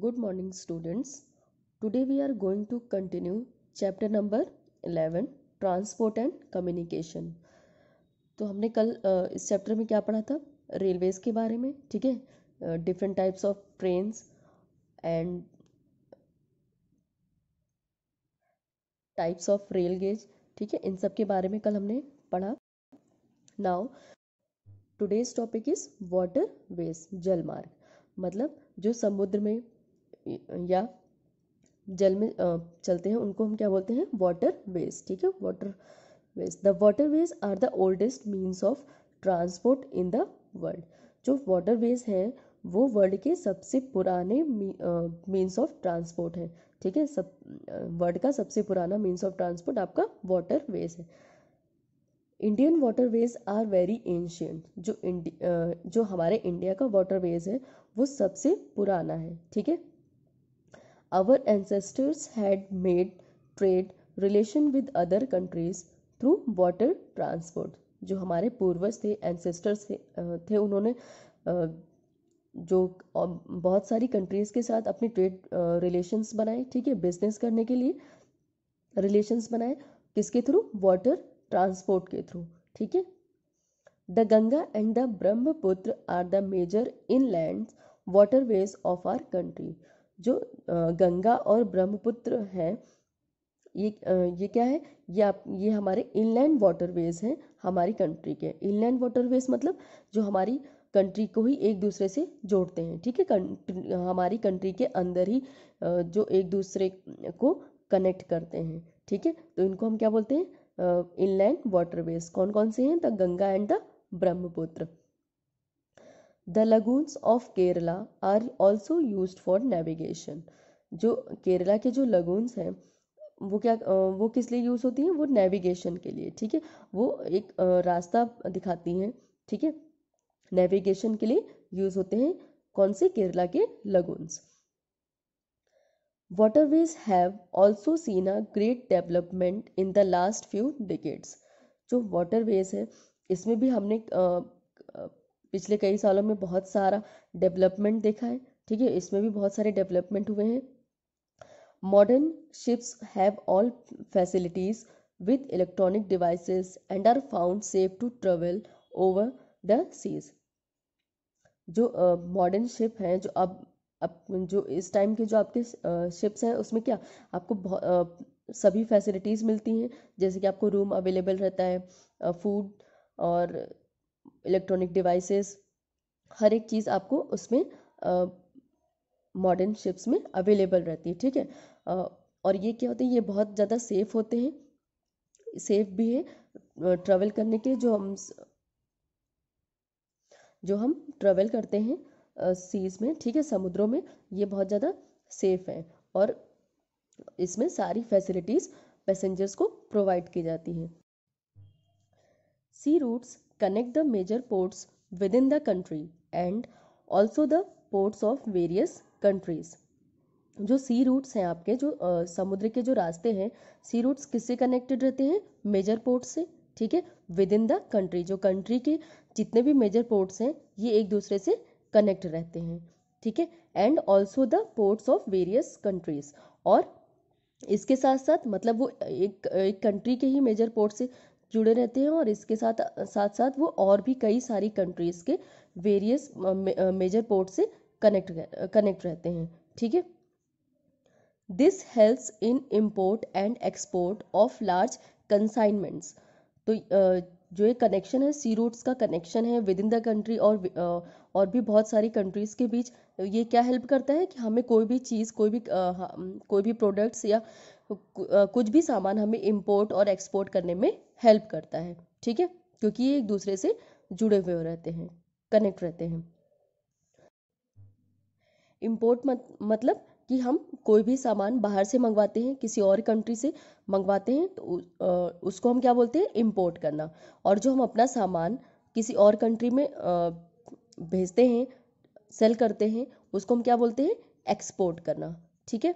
Good morning students today we are going to continue chapter number eleven transport and communication तो हमने कल इस chapter में क्या पढ़ा था रेलवेज़ के बारे में ठीक है different types of trains and types of rail gauge ठीक है इन सब के बारे में कल हमने पढ़ा now today's topic is water ways जलमार्ग मतलब जो समुद्र में या जल में चलते हैं उनको हम क्या बोलते हैं वाटर वेज ठीक है water ways the water ways are the oldest means of transport in the world जो वाटर वेज हैं वो वर्ल्ड के सबसे पुराने मीन्स ऑफ ट्रांसपोर्ट है ठीक है सब वर्ल्ड का सबसे पुराना मीन्स ऑफ ट्रांसपोर्ट आपका वाटर वेज है Indian water ways are very ancient जो इंडिया जो हमारे इंडिया का वाटर वेज है वो सबसे पुराना है ठीक है Our ancestors had made trade relation with other countries through water transport जो हमारे पूर्वज थे एंसेस्टर्स थे, थे उन्होंने जो बहुत सारी कंट्रीज़ के साथ अपनी ट्रेड रिलेशंस बनाए ठीक है बिजनेस करने के लिए रिलेशंस बनाए किसके थ्रू वाटर ट्रांसपोर्ट के थ्रू ठीक है the Ganga and the Brahmaputra are the major inland waterways of our country जो गंगा और ब्रह्मपुत्र हैं ये ये क्या है ये आप ये हमारे इनलैंड वाटरवेज हैं हमारी कंट्री के इनलैंड वाटरवेज मतलब जो हमारी कंट्री को ही एक दूसरे से जोड़ते हैं ठीक है कंट्री हमारी कंट्री के अंदर ही जो एक दूसरे को कनेक्ट करते हैं ठीक है तो इनको हम क्या बोलते हैं इनलैंड वाटरवेज कौन कौन से हैं the Ganga and the Brahmaputra the lagoons of Kerala are also use for navigation जो केरला के जो लगून्स हैं वो क्या वो किस लिए यूज़ होती हैं वो नेविगेशन के लिए ठीक है वो एक रास्ता दिखाती हैं ठीक है नेविगेशन के लिए यूज़ होते हैं कौन से केरला के lagoons waterways have also seen a great development in the last few decades जो वाटरवेज है इसमें भी हमने पिछले कई सालों में बहुत सारा डेवलपमेंट देखा है ठीक है इसमें भी बहुत सारे डेवलपमेंट हुए हैं modern ships have all facilities with electronic devices and are found safe to travel over the seas जो मॉडर्न uh, शिप हैं जो अब अब जो इस टाइम के जो आपके शिप्स हैं उसमें क्या आपको uh, सभी फैसिलिटीज़ मिलती हैं जैसे कि आपको रूम अवेलेबल रहता है फूड uh, और इलेक्ट्रॉनिक डिवाइसेस हर एक चीज़ आपको उसमें मॉडर्न शिप्स में अवेलेबल रहती है ठीक है और ये क्या होते हैं ये बहुत ज़्यादा सेफ होते हैं सेफ भी है ट्रैवल करने के जो हम जो हम ट्रैवल करते हैं सीज में ठीक है समुद्रों में ये बहुत ज़्यादा सेफ है और इसमें सारी फैसिलिटीज़ पैसेंजर्स को प्रोवाइड की जाती हैं sea routes connect the major ports within the country and also the ports of various countries जो सी रूट्स हैं आपके जो आ, समुद्र के जो रास्ते हैं सी रूट्स किससे कनेक्टेड रहते हैं मेजर पोर्ट से ठीक है विद इन द कंट्री जो कंट्री के जितने भी मेजर पोर्ट्स हैं ये एक दूसरे से कनेक्ट रहते हैं ठीक है and also the ports of various countries और इसके साथ साथ मतलब वो एक एक कंट्री के ही मेजर पोर्ट से जुड़े रहते हैं और इसके साथ साथ साथ वो और भी कई सारी कंट्रीज़ के वेरियस मेजर पोर्ट से कनेक्ट कनेक्ट रहते हैं ठीक है this helps in import and export of large consignments तो जो ये कनेक्शन है सी रूट्स का कनेक्शन है विद इन द कंट्री और और भी बहुत सारी कंट्रीज़ के बीच ये क्या हेल्प करता है कि हमें कोई भी चीज़ कोई भी कोई भी प्रोडक्ट्स या कुछ भी सामान हमें इम्पोर्ट और एक्सपोर्ट करने में हेल्प करता है ठीक है क्योंकि ये एक दूसरे से जुड़े हुए रहते हैं कनेक्ट रहते हैं इम्पोर्ट मत, मतलब कि हम कोई भी सामान बाहर से मंगवाते हैं किसी और कंट्री से मंगवाते हैं तो उसको हम क्या बोलते हैं इम्पोर्ट करना और जो हम अपना सामान किसी और कंट्री में भेजते हैं सेल करते हैं उसको हम क्या बोलते हैं एक्सपोर्ट करना ठीक है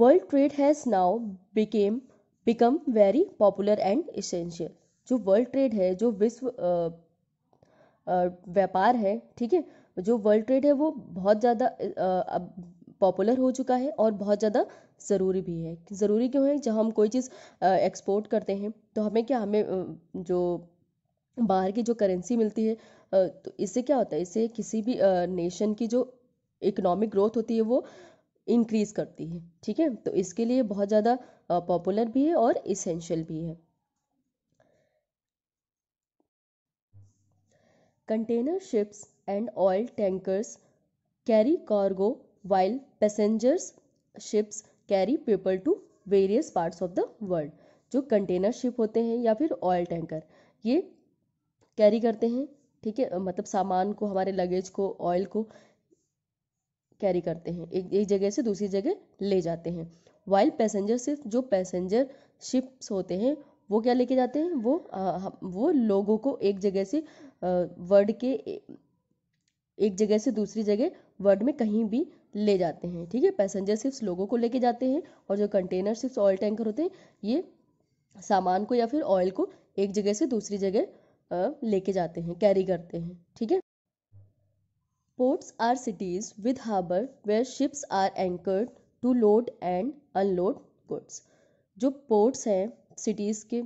world trade has now became become very popular and essential जो वर्ल्ड ट्रेड है जो विश्व व्यापार है ठीक है जो वर्ल्ड ट्रेड है वो बहुत ज़्यादा अब पॉपुलर हो चुका है और बहुत ज़्यादा ज़रूरी भी है ज़रूरी क्यों है जब हम कोई चीज़ एक्सपोर्ट करते हैं तो हमें क्या हमें जो बाहर की जो करेंसी मिलती है तो इससे क्या होता है इससे किसी भी नेशन की जो इकोनॉमिक ग्रोथ होती है वो इंक्रीज़ करती है ठीक है तो इसके लिए बहुत ज़्यादा पॉपुलर भी है और इसेंशियल भी है container ships and oil tankers carry cargo while passengers ships carry paper to various parts of the world जो कंटेनर शिप होते हैं या फिर ऑयल टैंकर ये कैरी करते हैं ठीक है मतलब सामान को हमारे लगेज को ऑयल को कैरी करते हैं एक एक जगह से दूसरी जगह ले जाते हैं वाइल पैसेंजर सिर्फ जो पैसेंजर शिप्स होते हैं वो क्या लेके जाते हैं वो आ, वो लोगों को एक जगह से वर्ड के एक जगह से दूसरी जगह वर्ड में कहीं भी ले जाते हैं ठीक है पैसेंजर सिर्फ लोगों को लेके जाते हैं और जो कंटेनर सिर्फ ऑयल टैंकर होते हैं ये सामान को या फिर ऑयल को एक जगह से दूसरी जगह लेके जाते हैं कैरी करते हैं ठीक है Ports are cities with harbor where ships are anchored to load and unload goods. जो ports हैं cities के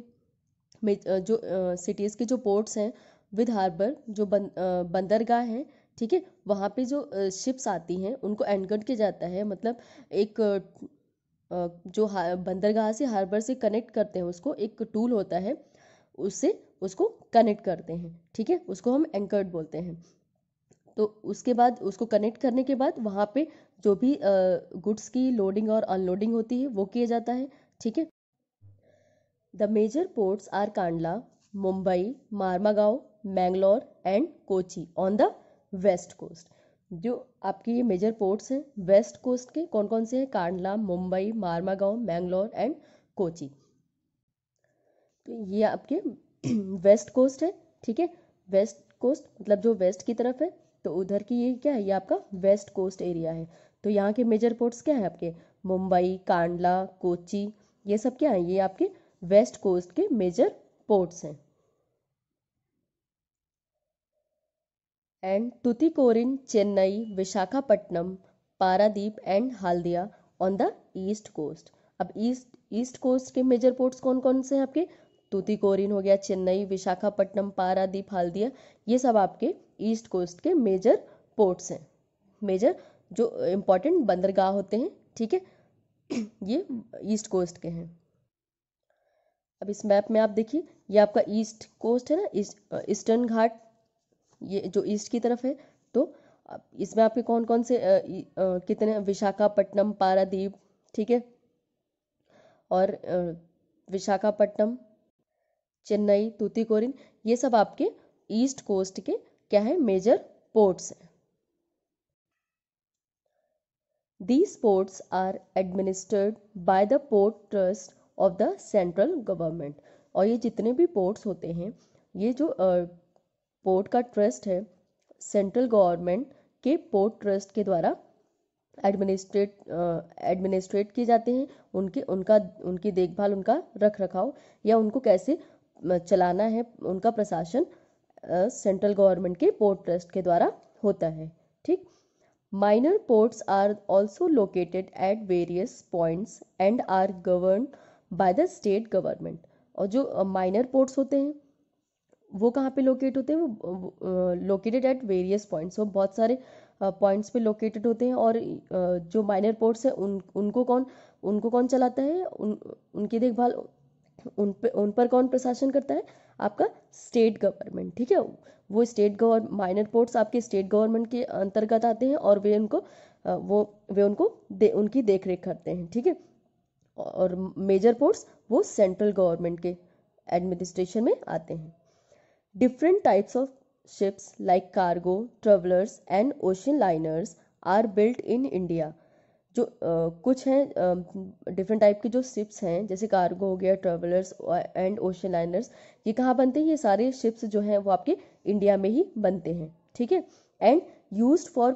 जो जो cities के जो ports हैं with हार्बर जो बं, बंदरगाह हैं ठीक है वहाँ पे जो शिप्स आती हैं उनको anchored किया जाता है मतलब एक जो बंदरगाह से हार्बर से कनेक्ट करते हैं उसको एक टूल होता है उससे उसको कनेक्ट करते हैं ठीक है उसको हम एंकर्ड बोलते हैं तो उसके बाद उसको कनेक्ट करने के बाद वहाँ पे जो भी गुड्स की लोडिंग और अनलोडिंग होती है वो किया जाता है ठीक है the major ports are Kandla Mumbai Mormugao Mangalore and Kochi on the west coast जो आपके ये मेजर पोर्ट्स हैं वेस्ट कोस्ट के कौन कौन से हैं कांडला मुंबई मारमागांव मैंगलोर एंड कोची तो ये आपके वेस्ट कोस्ट है ठीक है वेस्ट कोस्ट मतलब जो वेस्ट की तरफ है तो उधर की ये क्या है ये आपका वेस्ट कोस्ट एरिया है तो यहाँ के मेजर पोर्ट्स क्या है आपके मुंबई कांडला कोची ये सब क्या है ये आपके वेस्ट कोस्ट के मेजर पोर्ट्स हैं and Tuticorin Chennai Visakhapatnam Paradip and Haldia on the east coast अब ईस्ट ईस्ट कोस्ट के मेजर पोर्ट्स कौन कौन से हैं आपके तूतीकोरिन हो गया चेन्नई विशाखापट्टनम पारादीप हाल्दिया ये सब आपके ईस्ट कोस्ट के मेजर पोर्ट्स हैं मेजर जो इम्पोर्टेंट बंदरगाह होते हैं ठीक है ये ईस्ट कोस्ट के हैं अब इस मैप में आप देखिए ये आपका ईस्ट कोस्ट है ना ईस्ट ईस्टर्न घाट ये जो ईस्ट की तरफ है तो इसमें आपके कौन कौन से आ, आ, कितने विशाखापट्टनम पारादीप ठीक है और विशाखापट्टनम चेन्नई तूतीकोरिन ये सब आपके ईस्ट कोस्ट के क्या है मेजर पोर्ट्स हैं these ports are administered by the port trust of the central government और ये जितने भी पोर्ट्स होते हैं ये जो पोर्ट uh, का ट्रस्ट है सेंट्रल गवर्नमेंट के पोर्ट ट्रस्ट के द्वारा एडमिनिस्ट्रेट एडमिनिस्ट्रेट किए जाते हैं उनके उनका उनकी देखभाल उनका रख रखाव या उनको कैसे चलाना है उनका प्रशासन सेंट्रल गवर्नमेंट के पोर्ट ट्रस्ट के द्वारा होता है ठीक minor ports are also located at various points and are govern by the state government और जो माइनर uh, पोर्ट्स होते हैं वो कहाँ पे लोकेट होते हैं वो लोकेटेड एट वेरियस पॉइंट्स वो बहुत सारे पॉइंट्स uh, पे लोकेटेड होते हैं और uh, जो माइनर पोर्ट्स हैं उन उनको कौन उनको कौन चलाता है उन उनकी देखभाल उन पर उन पर कौन प्रशासन करता है आपका स्टेट गवर्नमेंट ठीक है वो स्टेट गवर्न माइनर पोर्ट्स आपके स्टेट गवर्नमेंट के अंतर्गत आते हैं और वे उनको वो वे उनको दे उनकी देख रेख करते हैं ठीक है और मेजर पोर्ट्स वो सेंट्रल गवर्नमेंट के एडमिनिस्ट्रेशन में आते हैं different types of ships like cargo travellers and ocean liners are built in India जो कुछ हैं डिफरेंट टाइप के जो शिप्स हैं जैसे कार्गो हो गया ट्रेवलर्स एंड ओशन लाइनर्स ये कहाँ बनते हैं ये सारे शिप्स जो हैं वो आपके इंडिया में ही बनते हैं ठीक है and use for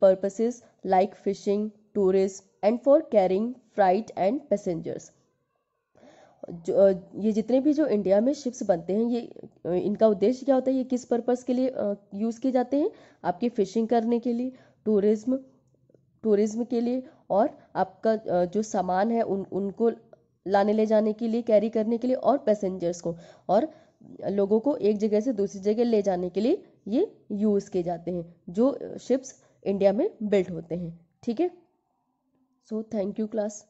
purposes like fishing tourist and for carrying freight and passengers जो ये जितने भी जो इंडिया में शिप्स बनते हैं ये इनका उद्देश्य क्या होता है ये किस पर्पज़ के लिए यूज़ किए जाते हैं आपके फ़िशिंग करने के लिए टूरिज्म टूरिज्म के लिए और आपका जो सामान है उन उनको लाने ले जाने के लिए कैरी करने के लिए और पैसेंजर्स को और लोगों को एक जगह से दूसरी जगह ले जाने के लिए ये यूज़ किए जाते हैं जो शिप्स इंडिया में बिल्ट होते हैं ठीक है सो थैंक यू क्लास